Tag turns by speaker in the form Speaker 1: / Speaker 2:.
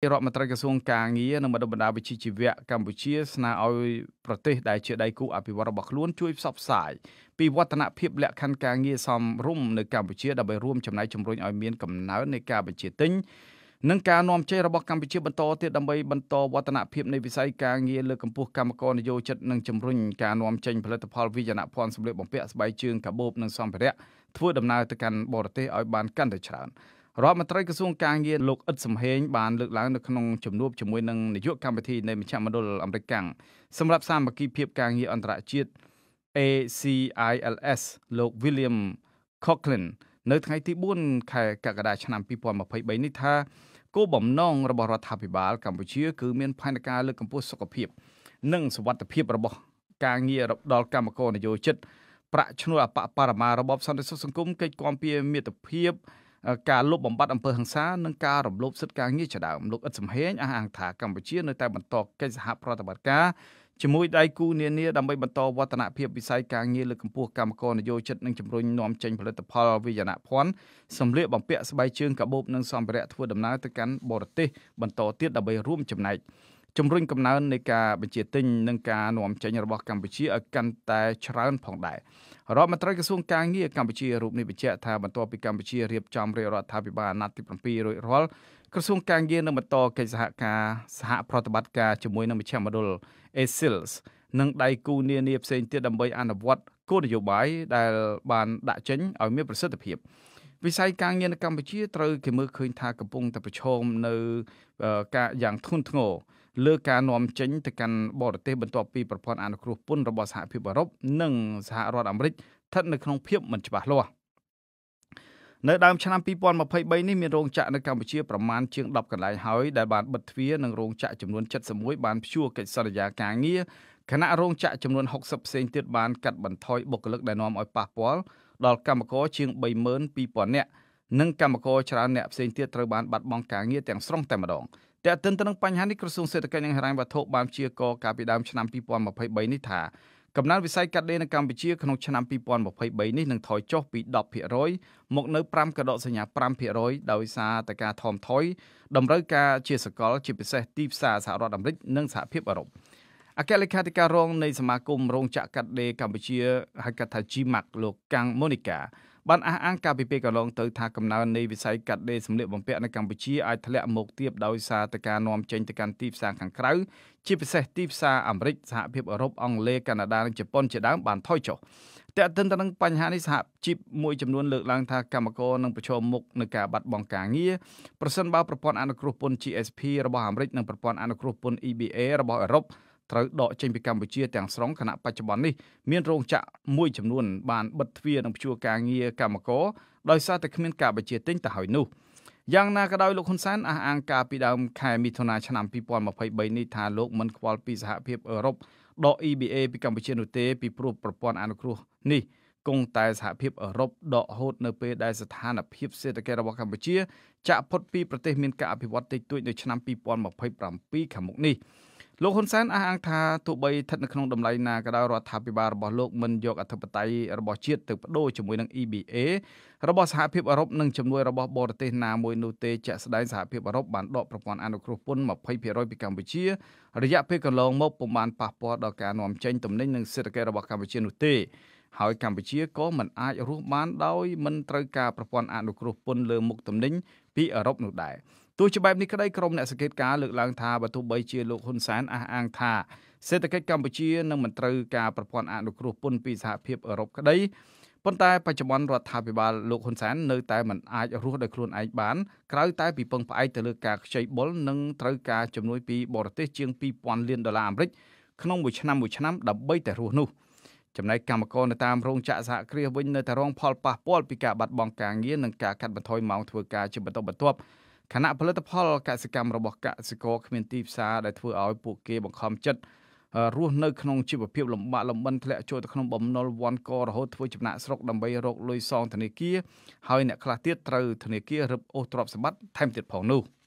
Speaker 1: រដ្ឋមន្ត្រីក្រសួងកាងារនិងបណ្ដុះបណ្ដាលវិជ្ជាជីវៈកម្ពុជាស្នើឲ្យប្រទេសដែលជាដៃគូអភិវឌ្ឍន៍របស់ខ្លួនជួយផ្សព្វផ្សាយពីវឌ្ឍនភាពលក្ខខណ្ឌការងារសមរម្យនៅកម្ពុជាដើម្បីរួមចំណែកជំរុញឲ្យមានកំណើននៃការបញ្ជាទិញនិងការនាំចេញរបស់កម្ពុជាបន្តទៀតដើម្បីបន្តវឌ្ឍនភាពនៃវិស័យការងារលើកកម្ពស់កម្មករនយោជិតនិងជំរុញការនាំចេញផលិតផលវិជ្ជាភ័ណ្ឌសម្លៀកបំពាក់ស្បែកជើងកាបូបនិងសម្ភារៈធ្វើដំណើរទៅកាន់បរទេសឲ្យបានកាន់តែច្រើន។រដ្ឋមន្ត្រីក្រសួងការងារលោកអ៊ិតសំហេងបានលើកឡើងនៅក្នុងជំនួបជាមួយនឹងនាយកកម្មវិធីនៃមជ្ឈមណ្ឌលអាមេរិកកាំងសម្រាប់សាមគ្គីភាពការងារអន្តរជាតិ ACILS លោក William Coughlin នៅថ្ងៃទី4ខែកក្កដាឆ្នាំ2023នេះថាគោលបំណងរបស់រដ្ឋាភិបាលកម្ពុជា គឺមាន ផែនការលើកកម្ពស់សុខភាពនិងសុវត្ថិភាព របស់ការងារដល់កម្មករនយោជិតប្រាក់ឈ្នួលអបអបរមារបបសន្តិសុខសង្គមកិច្ចគាំពារមាតុភាពការលុបបំបាត់អំពើហិង្សានិងការរំលោភសិទ្ធិការងារជាដើមលោកអ៊ិតសំហេងអះអាងថាកម្ពុជានៅតែបន្តកិច្ចសហប្រតិបត្តិការជាមួយដៃគូនានាដើម្បីបន្តវឌ្ឍនភាពវិស័យការងារលើកកម្ពស់កម្មករនយោជិតនិងជំរុញនាំចេញផលិតផលវិញ្ញាណភ័ណ្ឌសម្លៀកបំពាក់ស្បែកជើងកាបូបនិងសម្ភារៈធ្វើដំណើរទៅកាន់បរទេសបន្តទៀតដើម្បីរួមចំណែកជំរុញកំណើននៃការបញ្ជាទិញនិងការនាំចេញរបស់កម្ពុជាឲ្យកាន់តែច្រើនផងដែររដ្ឋមន្ត្រីក្រសួងការងារកម្ពុជារូបនេះបញ្ជាក់ថាបន្ទាប់ពីកម្ពុជារៀបចំរាជរដ្ឋាភិបាលអាណត្តិទី7រួចរាល់ក្រសួងការងារនឹងបន្តកិច្ចសហការសហប្រតិបត្តិការជាមួយនឹងមជ្ឈមណ្ឌល ASILS និងដៃគូនានាផ្សេងទៀតដើម្បីអនុវត្តគោលនយោបាយដែលបាន ដាក់ចេញឲ្យមានប្រសិទ្ធភាពវិស័យការងារនៅកម្ពុជាត្រូវគេមើលឃើញថាកំពុងតែប្រឈមនៅការយ៉ាងធ្ងន់ធ្ងរលើការនាំចេញទៅកាន់បរទេសបន្ទាប់ពីប្រព័ន្ធអនុគ្រោះពន្ធរបស់សហភាពអឺរ៉ុបនិងសហរដ្ឋអាមេរិកស្ថិតនៅក្នុងភាពមិនច្បាស់លាស់នៅដើមឆ្នាំ2023នេះមានរោងចក្រនៅកម្ពុជាប្រមាណជាង10កន្លែងហើយដែលបានបិទទ្វារនិងរោងចក្រចំនួន71បានព្យួរកិច្ចសន្យាការងារគណៈរោងចក្រចំនួន60ផ្សេងទៀតបានកាត់បន្ថយបុគ្គលិកដែលនាំឲ្យប៉ះពាល់ដល់កម្មករជាង32,000នាក់និងកម្មករច្រើនអ្នកផ្សេងទៀតត្រូវបានបាត់បង់ការងារទាំងស្រុងតែម្ដង។តែទិនទៅនឹងបញ្ហានេះក្រសួងសេដ្ឋកិច្ចនិងហិរញ្ញវត្ថុបានព្យាករកាលពីដើមឆ្នាំ2023នេះថាកំណើនវិស័យកាត់ដេរនៅកម្ពុជាក្នុងឆ្នាំ2023នេះនឹងថយចុះពី10%មក នៅ5កដកសញ្ញា5%ដោយសារតែការថមថយតម្រូវការជាសកលជាពិសេសទីផ្សារសហរដ្ឋអាមេរិកនិងសហភាពអឺរ៉ុបអគ្គលេខាធិការរង នៃសមាគមរោងចក្រកាត់ដេរកម្ពុជាហៅកាត់ថា GMAC លោកកាំងម៉ូនីកាបានអះអាងកាលពីពេលកន្លងទៅថាកំណើននៃវិស័យកាត់ដេរសម្លៀកបំពាក់នៅកម្ពុជាអាចធ្លាក់មកទៀតដោយសារតែការនាំចេញទៅកាន់ទីផ្សារខាងក្រៅជាពិសេសទីផ្សារអាមេរិកសហភាពអឺរ៉ុបអង់គ្លេសកាណាដានិងជប៉ុនជាដើមបានថយចុះតែទិនទៅនឹងបញ្ហានេះសហជីពមួយចំនួនលើកឡើងថាកម្មករនឹងប្រឈមមុខនឹងការបាត់បង់ការងារប្រសិនបើប្រព័ន្ធអនុគ្រោះពន្ធ GSP របស់អាមេរិកនិងប្រព័ន្ធអនុគ្រោះពន្ធ EBA របស់អឺរ៉ុបត្រូវដកចេញពីកម្ពុជាទាំងស្រុងខណៈបច្ចុប្បន្ននេះមានរោងចក្រមួយចំនួនបានបិទទ្វារនិងព្យួរការងារកម្មករដោយសារតែគ្មានការបញ្ជាទិញទៅហើយនោះយ៉ាងណាក៏ដោយលោកហ៊ុនសែនអះអាងការពីដើមខែមិថុនាឆ្នាំ2023នេះថាលោកមិនខ្វល់ពីសហភាពអឺរ៉ុបដក EBA ពីកម្ពុជានោះទេពីព្រោះប្រព័ន្ធអនុគ្រោះនេះគង់តែសហភាពអឺរ៉ុបដកហូតនៅពេលដែលស្ថានភាពសេដ្ឋកិច្ចរបស់កម្ពុជាចាក់ផុតពីប្រទេសមានការអភិវឌ្ឍតិចតួចនៅឆ្នាំ2027ខាងមុខនេះ។លោកហ៊ុនសែនអះអាងថាទោះបីស្ថិតនៅក្នុងតម្លៃណាក៏ដោយរដ្ឋាភិបាលរបស់លោកមិនយកអធិបតេយ្យរបស់ជាតិទៅបដូរជាមួយនឹង EBA របស់សហភាពអឺរ៉ុបនិងជំនួយរបស់បរទេសណាមួយនោះទេជាក់ស្ដែងសហភាពអឺរ៉ុបបានដកប្រព័ន្ធអនុគ្រោះពន្ធ20%ពីកម្ពុជារយៈពេលកន្លងមកពុំបានប៉ះពាល់ដល់ការនាំចេញទំនិញនិងសេដ្ឋកិច្ចរបស់កម្ពុជានោះទេហើយកម្ពុជាក៏មិនអាចរស់បានដោយមិនត្រូវការប្រព័ន្ធអនុគ្រោះពន្ធលើមុខទំនិញពីអឺរ៉ុបនោះដែរទោះជាបែបនេះក្តីក្រុមអ្នកសង្កេតការលើកឡើងថាបើទោះបីជាលោកហ៊ុនសែនអះអាងថាសេដ្ឋកិច្ចកម្ពុជានឹងមិនត្រូវការប្រព័ន្ធអនុគ្រោះពន្ធពីសហភាពអឺរ៉ុបក្តីប៉ុន្តែបច្ចុប្បន្នរដ្ឋាភិបាលលោកហ៊ុនសែននៅតែមិនអាចរស់ដោយខ្លួនឯងបានក្រៅតែពីពឹងផ្អែកទៅលើការខ្ចីបុលនិងត្រូវការជំនួយពីបរទេសជាង2000លានដុល្លារអាមេរិកក្នុងមួយឆ្នាំមួយឆ្នាំដើម្បីតែរស់នោះចំណែកកម្មករនៅតាមរោងចក្រសហគ្រាសវិញនៅតែរងផលប៉ះពាល់ពីការបាត់បង់ការងារនិងការកាត់បន្ថយម៉ោងធ្វើការជាបន្តបន្ទាប់ខណៈផលិតផលកសិកម្មរបស់កសិករគ្មានទីផ្សារដែលធ្វើឲ្យពួកគេបង្ខំចិត្តរស់នៅក្នុងជីវភាពលំបាកលំបិនធ្លាក់ចូលទៅក្នុងបំណុលវាន់ករហូតធ្វើចំណាក់ស្រុកដើម្បីរកលុយសងធនាគារហើយអ្នកខ្លះទៀតត្រូវធនាគាររឹបអូសទ្រព្យសម្បត្តិថែមទៀតផងនោះ។